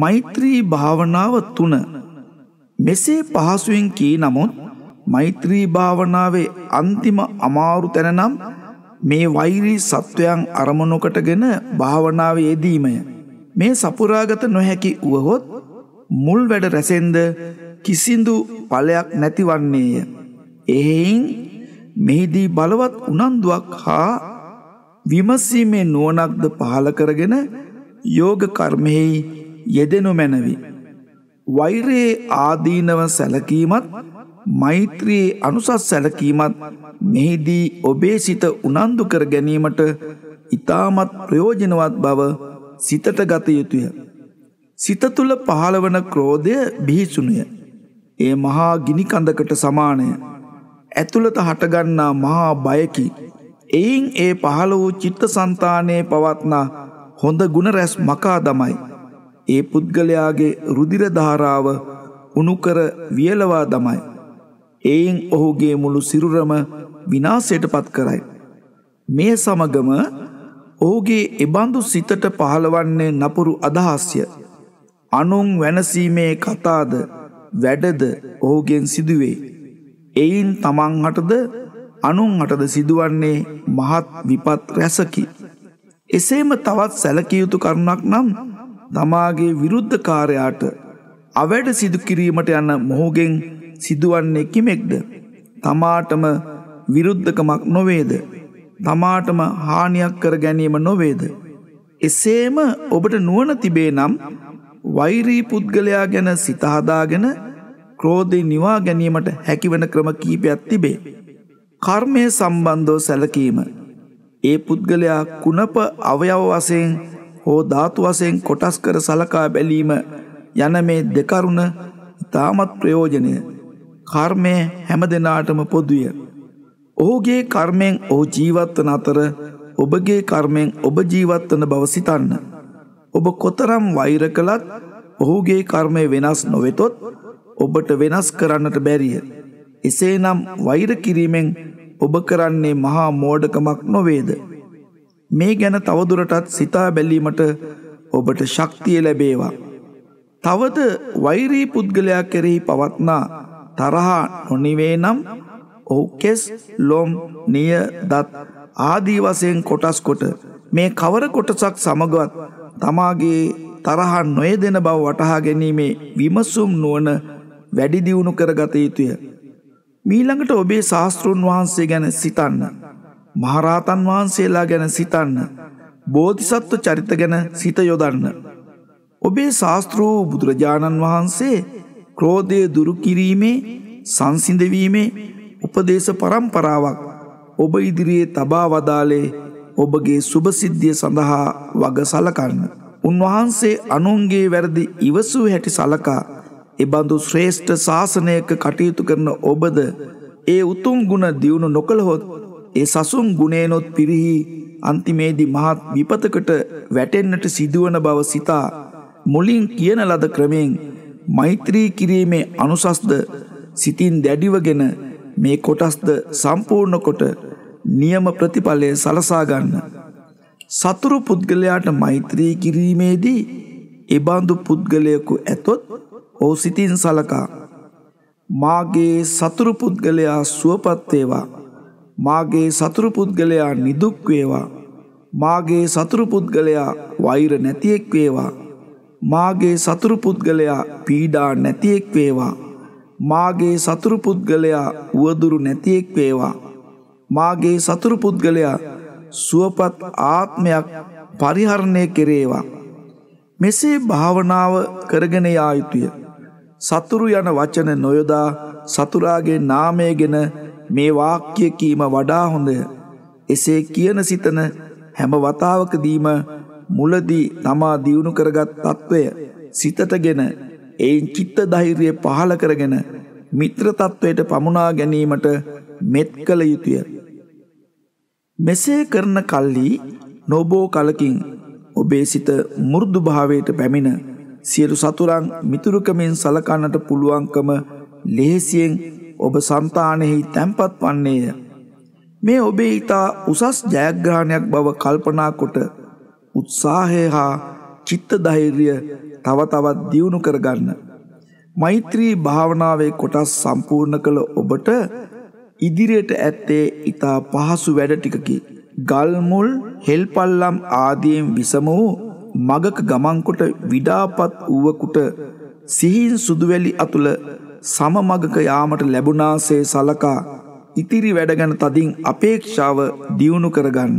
මෛත්‍රී භාවනාව තුන මෙසේ පහසුවෙන් කී නමුත් මෛත්‍රී භාවනාවේ අන්තිම අමාරු තැනනම් මේ වෛරී සත්වයන් අරමුණොකටගෙන භාවනාව යෙදීමය. මේ සපුරාගත නොහැකි වුවහොත් මුල් වැඩ රැසෙන්ද කිසිදු පලයක් නැතිවන්නේය. එහෙයින් මෙහිදී බලවත් උනන්දුවක් හා විමසීමේ නුවනක්ද පහල කරගෙන යෝග කර්මෙහි යෙදෙනු මැනවි. වෛරයේ ආදීනව සැලකීමත් මෛත්‍රයේ අනුසස් සැලකීමත් මෙහිදී ඔබේ සිත උනන්දු කර ගැනීමට ඉතාමත් ප්‍රයෝජනවත් බව සිතට ගත යුතුය. සිත තුළ පහළවන ක්‍රෝධය බිහිසුණය. ඒ මහා ගිනිකඳකට සමානය. ඇතුළත හටගන්නා මහා බයකි. එයින් ඒ පහළ වූ චිත්ත සන්තානයේ පවත්නා හොඳ ගුණ රැස් මකා දමයි. ඒ පුද්ගලයාගේ රුධිර ධාරාව උණු කර වියලවා දමයි. එයින් ඔහුගේ මුළු සිරුරම විනාශයටපත් කරයි. මේ සමගම ඔහුගේ එබඳු සිතට පහළවන්නේ නපුරු අදහස්ය. අනුන් වෙනසීමේ කතාද වැඩද ඔහුගෙන් සිදුවේ. එයින් තමන් හටද අනුන් හටද සිදුවන්නේ මහත් විපත් රැසකි. එසේම තවත් සැලකියයුතු කරුණක් නම් තමාගේ විරුද්ධකාරයාට අවැඩ සිදුකිරීමට යන්න මොහුගෙන් සිදුවන්නේ කිමෙක්ද. තමාටම විරුද්ධකමක් නොවේද. තමාටම හානියක් කර ගැනීම නොවේද. එසේම ඔබට නුවන තිබේ නම් වෛරී පුද්ගලයා ගැන සිතහදාගෙන ක්‍රෝධය නිවා ගැනීමට හැකිවන ක්‍රම කීපයක් තිබේ. කර්මය සම්බන්ධෝ සැලකීම. ඒ පුද්ගලයා කුණප අවයව වසයෙන් හෝ ධාතු වශයෙන් කොටස් කර සලකා බැලීම යන මේ දෙකරුණ ඊටමත් ප්‍රයෝජනය කර්මය හැම දිනාටම පොදුය. ඔහුගේ කර්මයෙන් ඔහු ජීවත් වන අතර ඔබගේ කර්මයෙන් ඔබ ජීවත් වන බව සිතන්න. ඔබ කොතරම් වෛර කළත් ඔහුගේ කර්මය වෙනස් නොවෙතොත් ඔබට වෙනස් කරන්නට බැරිය. එසේනම් වෛර කිරීමෙන් ඔබ කරන්නේ මහා මෝඩකමක් නොවේද. මේ ගැන තවදුරටත් සිතා බැලීමට ඔබට ශක්තිය ලැබේවා. තවද වෛරී පුද්ගලයා කෙරෙහි පවත්නා තරහා නොනිවේ නම් ඔහු කෙස් ලොම් නිය දත් ආදී වසයෙන් කොටස් කොට මේ කවර කොටසක් සමගවත් තමාගේ තරහන් නොය දෙන බව වටහා ගැනීමේ විමසුම් නුවන වැඩිදිවුණු කරගත යුතුය. මීළඟට ඔබේ ශාස්තෘන් වහන්සේ ගැන සිතන්න. මහරහතන් වහන්සේලා ගැන සිතන්න බෝධිසත්ව චරිත ගැන සිත යොදන්න. ඔබේ ශාස්ත්‍රූ බුදුරජාණන් වහන්සේ ක්‍රෝධය දුරුකිරීමේ සංසිඳවීමේ උපදේශ පරම්පරාවක් ඔබ ඉදිරියේ තබා වදාලේ ඔබගේ සුභසිද්ධිය සඳහා වග සලකන්න. උන්වහන්සේ අනුන්ගේ වැරදි ඉවසූ හැටි සලකා එබඳු ශ්‍රේෂ්ඨ ශාසනයක කටයුතු කරන ඔබද ඒ උතුම් ගුණ දියුණු නොකළහොත් ඒ සසුන් ගුණේනොත් පිරිහි අන්තිමේදී මහත් විපතකට වැටෙන්නට සිදුවන බව සිතා මුලින් කියන ලද ක්‍රමයෙන් මෛත්‍රී කිරීමේ අනුසස්ද සිතින් දැඩිවගෙන මේ කොටස්ද සම්පූර්ණ කොට නියම ප්‍රතිඵලය සලසා ගන්න. සතුරු පුද්ගලයාට මෛත්‍රී කිරීමේදී එබඳු පුද්ගලයකු ඇතොත් ඔහු සිතින් සලකා. මාගේ සතුරු පුද්ගලයා සුවපත්තේවා මාගේ සතුරු පුද්ගලයා නිදුක් වේවා මාගේ සතුරු පුද්ගලයා වෛර නැතිෙක් වේවා මාගේ සතුරු පුද්ගලයා පීඩා නැතිෙක් වේවා මාගේ සතුරු පුද්ගලයා වුවදුරු නැතිෙක් වේවා මාගේ සතුරු පුද්ගලයා සුවපත් ආත්මයක් පරිහරණය කෙරේවා මෙසේ භාවනාව කරගෙන යා යුතුය සතුරු යන වචන නොයොදා සතුරාගේ නාමය ගැන මේ වාක්‍ය කීම වඩා හොඳය. එසේ කියන සිතන හැම වතාවකදීම මුලදී තමා දියුණු කරගත් තත්ත්වය සිතටගෙන එයින් චිත්ත ධෛර්යය පහළ කරගෙන මිත්‍ර තත්වයට පමුණා ගැනීමට මෙත් කළ යුතුය. මෙසේ කරන කල්ලි නොබෝ කලකින් ඔබේ සිත මුරුදු භාවයට පැමිණ සියලු සතුරන් මිතුරුකමින් සලකන්නට පුළුවන්කම ලෙහෙසියෙන් ඔබ సంతානෙහි තැම්පත් වන්නේය. මේ ඔබේ ඊතා උසස් ජයග්‍රහණයක් බව කල්පනා කොට උත්සාහය හා චිත්ත ධෛර්යය තව තවත් දියුණු කරගන්න. මෛත්‍රී භාවනාවේ කොටස් සම්පූර්ණ කළ ඔබට ඉදිරියට ඇත්තේ ඊතා පහසු වැඩ ටිකකි. ගල් මුල්, හෙල්පල්ලම් ආදීන් විසම වූ මගක ගමන්කොට විඩාපත් වූවකුට සිහින් සුදුවැලි අතුල සම මගක යාමට ලැබුණාසේ සලකා ඉතිරි වැඩ ගැන තදින් අපේක්ෂාව දියුණු කරගන්න